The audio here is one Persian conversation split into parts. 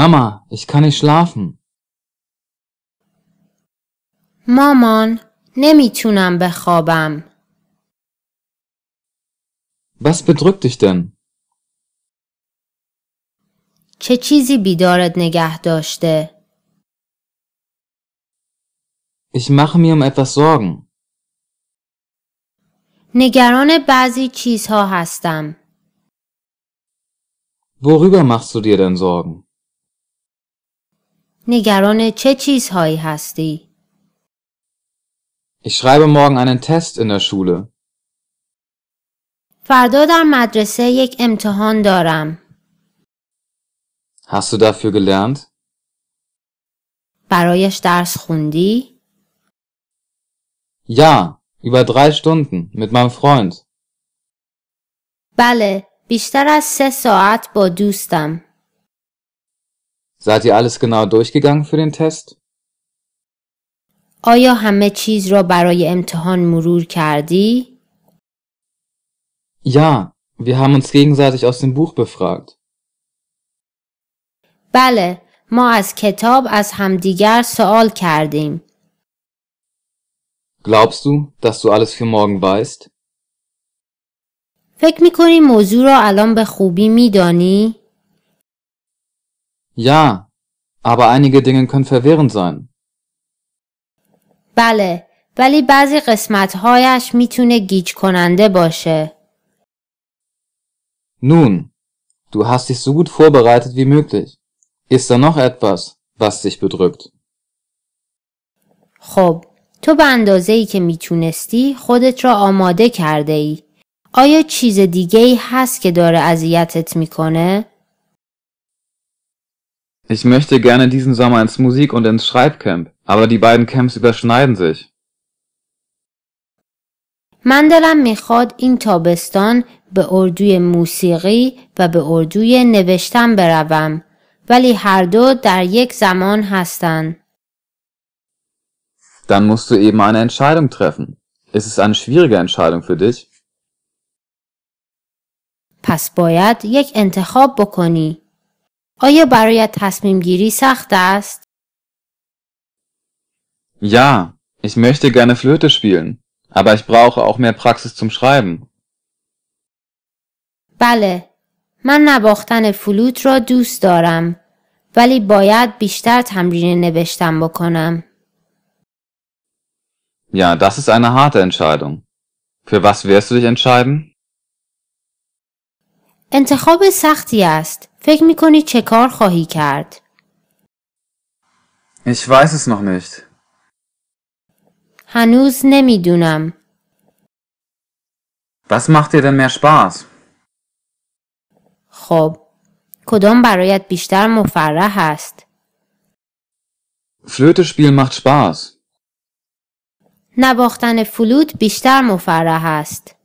Mama, ich kann nicht schlafen. مامان نمیتونم bechobam. Was bedrückt dich denn? چه چیزی بیدارت نگه داشته؟ Ich mache mir um etwas Sorgen. نگران بعضی چیزها هستم. Worüber machst du dir denn Sorgen? نگران چه چیزهایی هستی؟ Ich schreibe morgen einen Test in der Schule. فردا در مدرسه یک امتحان دارم. Hast du dafür gelernt? برایش درس خوندی؟ Ja, über drei Stunden mit meinem Freund. بله، بیشتر از سه ساعت با دوستم. Seid ihr alles genau durchgegangen für den Test? آیا همه چیز را برای امتحان مرور کردی؟ Ja, wir haben uns gegenseitig aus dem Buch befragt. بله، ما از کتاب از همدیگر سوال کردیم. Glaubst du, dass du alles für morgen weißt? فکر میکنی موضوع را الان به خوبی میدانی؟ Ja, aber einige Dinge können verwirrend sein. بله ولی بعضی قسمتهایش میتونه گیج کننده باشه. Nun, du hast dich so gut vorbereitet wie möglich. Ist da noch etwas, was dich bedrückt? خب تو به اندازه ای که میتونستی خودت را آماده کرده ای. آیا چیز دیگه ای هست که داره اذیتت میکنه؟ Ich möchte gerne diesen Sommer ins Musik und ins Schreibcamp, aber die beiden Camps überschneiden sich. من دلم میخواد این تابستان به اردوی موسیقی و به اردوی نوشتن بروم ولی هر دو در یک زمان هستن. Dann musst du eben eine Entscheidung treffen. Ist es eine schwierige Entscheidung für dich? پس باید یک انتخاب بکنی. آیا برایت تصمیم گیری سخت است؟ Ja, ich möchte gerne Flöte spielen, aber ich brauche auch mehr Praxis zum Schreiben. بله، من نواختن فلوت را دوست دارم، ولی باید بیشتر تمرین نوشتن بکنم. Ja, das ist eine harte Entscheidung. Für was wirst du dich entscheiden? انتخاب سختی است. فکر می چه کار خواهی کرد؟ Ich weiß es noch nicht. هنوز نمیدونم. Was macht dir denn mehr Spaß? خب کدام برایت بیشتر مفرح است؟ Flöte spielen macht Spaß. نباختن فلوت بیشتر مفرح است.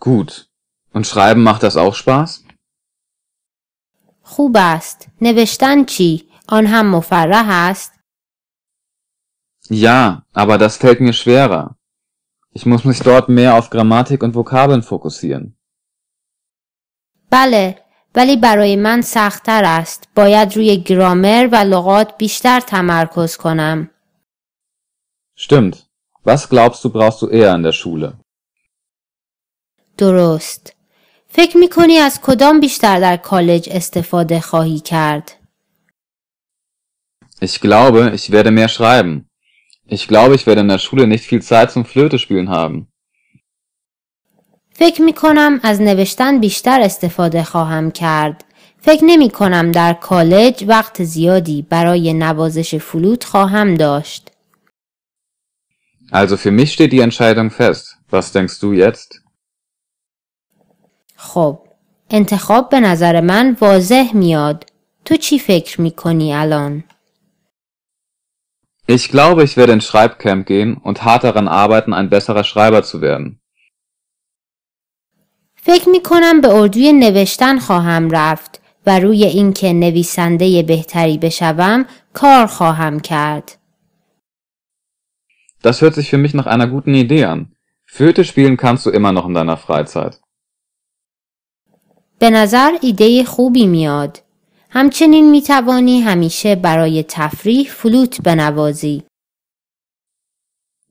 Gut. Und Schreiben macht das auch Spaß? خوب است. نوشتن چی؟ Ja, aber das fällt mir schwerer. Ich muss mich dort mehr auf Grammatik und Vokabeln fokussieren. بله، ولی برای من سختتر است. باید روی گرامر و لغات بیشتر تمرکز کنم. Stimmt. Was glaubst du, brauchst du eher in der Schule? درست. فکر می کنی از کدام بیشتر در کالج استفاده خواهی کرد؟ Ich glaube, ich werde mehr schreiben. Ich glaube, ich werde in der Schule nicht viel Zeit zum Flöte spielen haben. فکر می کنم از نوشتن بیشتر استفاده خواهم کرد. فکر نمی کنم در کالج وقت زیادی برای نوازش فلوت خواهم داشت. Also für mich steht die Entscheidung fest. Was denkst du jetzt? خب انتخاب به نظر من واضح میاد تو چی فکر میکنی الان؟ Ich glaube, ich werde ins Schreibcamp gehen und hart daran arbeiten, ein besserer Schreiber zu werden. فکر می کنم به اردوی نوشتن خواهم رفت و روی اینکه نویسنده بهتری بشوم کار خواهم کرد. Das hört sich für mich nach einer guten Idee an. Flöte spielen kannst du immer noch in deiner Freizeit. به نظر ایده خوبی میاد. همچنین می توانی همیشه برای تفریح فلوت بنوازی.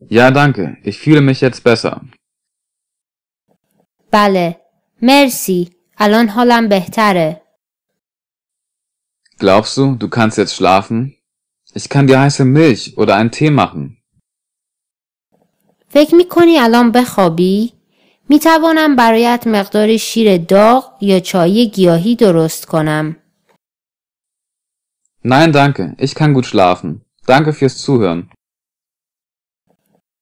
یا danke. Ich fühle mich jetzt besser. بله. مرسی. الان حالم بهتره. Glaubst du, du kannst jetzt schlafen? Ich kann dir heiße Milch oder einen Tee machen. فکر میکنی الان بخوابی؟ می توانم برایت مقدار شیر داغ یا چای گیاهی درست کنم. Nein, danke. Ich kann gut schlafen. Danke fürs Zuhören.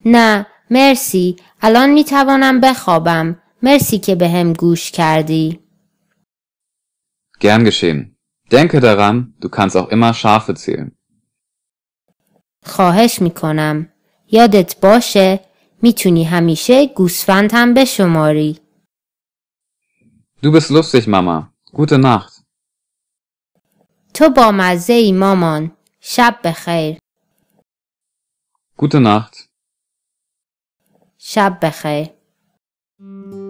نه، مرسی. الان می توانم بخوابم. مرسی که به هم گوش کردی. Gern geschehen. Denke daran, du kannst auch immer Schafe zählen. خواهش می کنم. یادت باشه میتونی همیشه گوسفند هم بشماری. دو bist lustig, Mama. Gute نخت تو با مزه ای مامان. شب بخیر. Gute نخت شب بخیر.